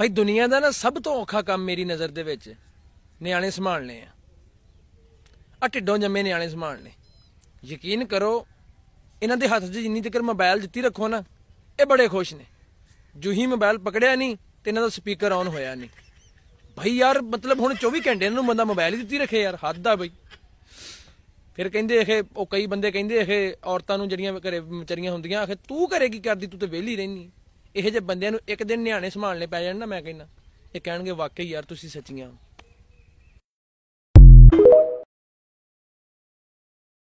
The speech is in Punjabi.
ਭਾਈ ਦੁਨੀਆ ਦਾ ਨਾ ਸਭ ਤੋਂ ਔਖਾ ਕੰਮ ਮੇਰੀ ਨਜ਼ਰ ਦੇ ਵਿੱਚ ਨਿਆਣੇ ਸੰਭਾਲਨੇ ਆ ਆ ਢਿੱਡੋਂ ਜੰਮੇ ਨਿਆਣੇ ਸੰਭਾਲਨੇ ਯਕੀਨ ਕਰੋ ਇਹਨਾਂ ਦੇ ਹੱਥ 'ਚ ਜਿੰਨੀ ਤੱਕ ਮੋਬਾਈਲ ਦਿੱਤੀ ਰੱਖੋ ਨਾ ਇਹ ਬੜੇ ਖੁਸ਼ ਨੇ ਜੁਹੀ ਮੋਬਾਈਲ ਪਕੜਿਆ ਨਹੀਂ ਤੇ ਇਹਨਾਂ ਦਾ ਸਪੀਕਰ ਆਨ ਹੋਇਆ ਨਹੀਂ ਭਾਈ ਯਾਰ ਮਤਲਬ ਹੁਣ 24 ਘੰਟੇ ਇਹਨਾਂ ਨੂੰ ਬੰਦਾ ਮੋਬਾਈਲ ਹੀ ਦਿੱਤੀ ਰੱਖੇ ਯਾਰ ਹੱਦ ਆ ਬਈ ਫਿਰ ਕਹਿੰਦੇ ਇਹ ਉਹ ਕਈ ਬੰਦੇ ਕਹਿੰਦੇ ਇਹ ਔਰਤਾਂ ਨੂੰ ਜਿਹੜੀਆਂ ਘਰੇ ਵਿਚਾਰੀਆਂ ਹੁੰਦੀਆਂ ਆਖੇ ਤੂੰ ਘਰੇ ਕੀ ਕਰਦੀ ਤੂੰ ਤੇ ਵਿਹਲੀ ਰਹਿਨੀ ਇਹ ਜੇ ਬੰਦਿਆਂ ਨੂੰ ਇੱਕ ਦਿਨ ਨਿਆਣੇ ਸੰਭਾਲਣੇ ਪੈ ਜਾਣ ਨਾ ਮੈਂ ਕਹਿੰਦਾ ਇਹ ਕਹਿਣਗੇ ਵਾਕਈ ਯਾਰ ਤੁਸੀਂ ਸੱਚੀਆਂ